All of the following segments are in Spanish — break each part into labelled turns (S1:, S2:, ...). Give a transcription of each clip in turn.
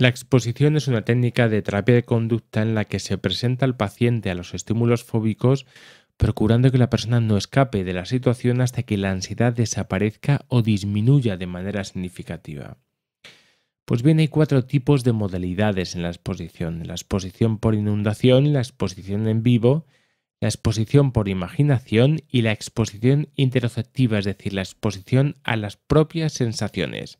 S1: La exposición es una técnica de terapia de conducta en la que se presenta al paciente a los estímulos fóbicos procurando que la persona no escape de la situación hasta que la ansiedad desaparezca o disminuya de manera significativa. Pues bien, hay cuatro tipos de modalidades en la exposición. La exposición por inundación, la exposición en vivo, la exposición por imaginación y la exposición interoceptiva, es decir, la exposición a las propias sensaciones.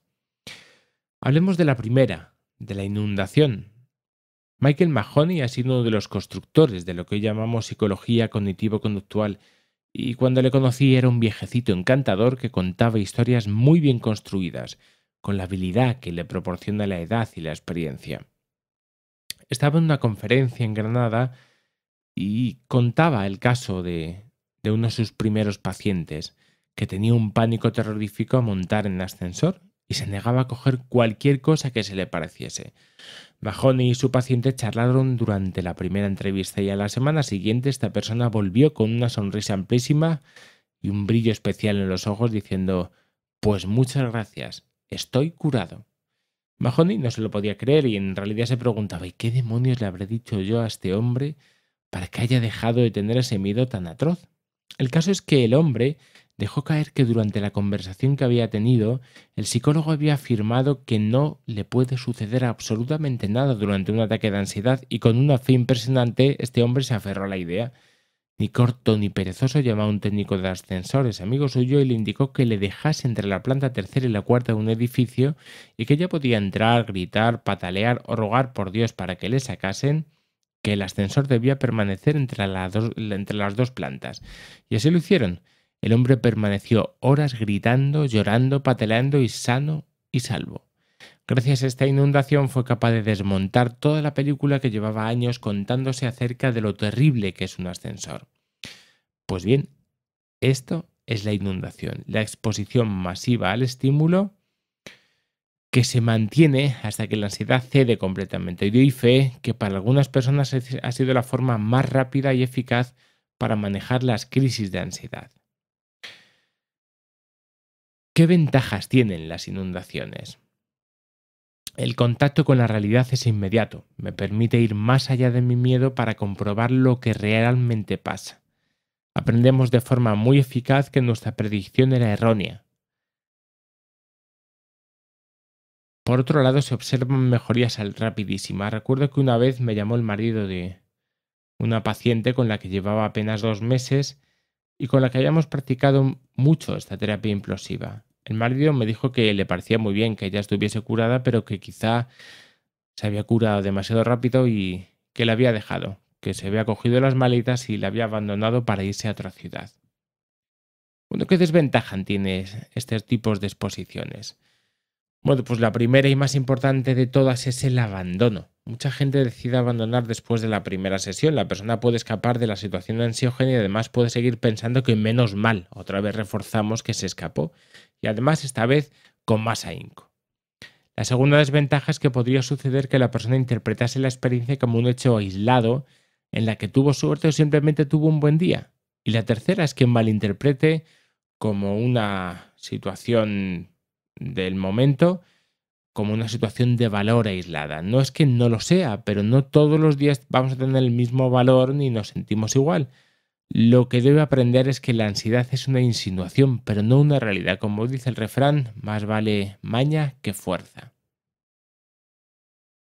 S1: Hablemos de la primera, de la inundación. Michael Mahoney ha sido uno de los constructores de lo que hoy llamamos psicología cognitivo-conductual y cuando le conocí era un viejecito encantador que contaba historias muy bien construidas, con la habilidad que le proporciona la edad y la experiencia. Estaba en una conferencia en Granada y contaba el caso de, de uno de sus primeros pacientes, que tenía un pánico terrorífico a montar en ascensor y se negaba a coger cualquier cosa que se le pareciese. Mahoney y su paciente charlaron durante la primera entrevista y a la semana siguiente esta persona volvió con una sonrisa amplísima y un brillo especial en los ojos diciendo Pues muchas gracias, estoy curado. Mahoney no se lo podía creer y en realidad se preguntaba ¿y qué demonios le habré dicho yo a este hombre para que haya dejado de tener ese miedo tan atroz? El caso es que el hombre dejó caer que durante la conversación que había tenido, el psicólogo había afirmado que no le puede suceder absolutamente nada durante un ataque de ansiedad y con una fe impresionante este hombre se aferró a la idea. Ni corto ni perezoso llamó a un técnico de ascensores, amigo suyo, y le indicó que le dejase entre la planta tercera y la cuarta de un edificio y que ella podía entrar, gritar, patalear o rogar por Dios para que le sacasen que el ascensor debía permanecer entre, entre las dos plantas. Y así lo hicieron. El hombre permaneció horas gritando, llorando, pateleando y sano y salvo. Gracias a esta inundación fue capaz de desmontar toda la película que llevaba años contándose acerca de lo terrible que es un ascensor. Pues bien, esto es la inundación, la exposición masiva al estímulo que se mantiene hasta que la ansiedad cede completamente. Y doy fe que para algunas personas ha sido la forma más rápida y eficaz para manejar las crisis de ansiedad. ¿Qué ventajas tienen las inundaciones? El contacto con la realidad es inmediato, me permite ir más allá de mi miedo para comprobar lo que realmente pasa. Aprendemos de forma muy eficaz que nuestra predicción era errónea. Por otro lado, se observan mejorías rapidísimas. Recuerdo que una vez me llamó el marido de una paciente con la que llevaba apenas dos meses y con la que habíamos practicado mucho esta terapia implosiva. El marido me dijo que le parecía muy bien que ella estuviese curada, pero que quizá se había curado demasiado rápido y que la había dejado, que se había cogido las maletas y la había abandonado para irse a otra ciudad. Bueno, ¿qué desventaja tiene estos tipos de exposiciones? Bueno, pues la primera y más importante de todas es el abandono. Mucha gente decide abandonar después de la primera sesión. La persona puede escapar de la situación ansiógena y además puede seguir pensando que menos mal. Otra vez reforzamos que se escapó. Y además esta vez con más ahínco. La segunda desventaja es que podría suceder que la persona interpretase la experiencia como un hecho aislado en la que tuvo suerte o simplemente tuvo un buen día. Y la tercera es que malinterprete como una situación del momento como una situación de valor aislada. No es que no lo sea, pero no todos los días vamos a tener el mismo valor ni nos sentimos igual. Lo que debe aprender es que la ansiedad es una insinuación, pero no una realidad. Como dice el refrán, más vale maña que fuerza.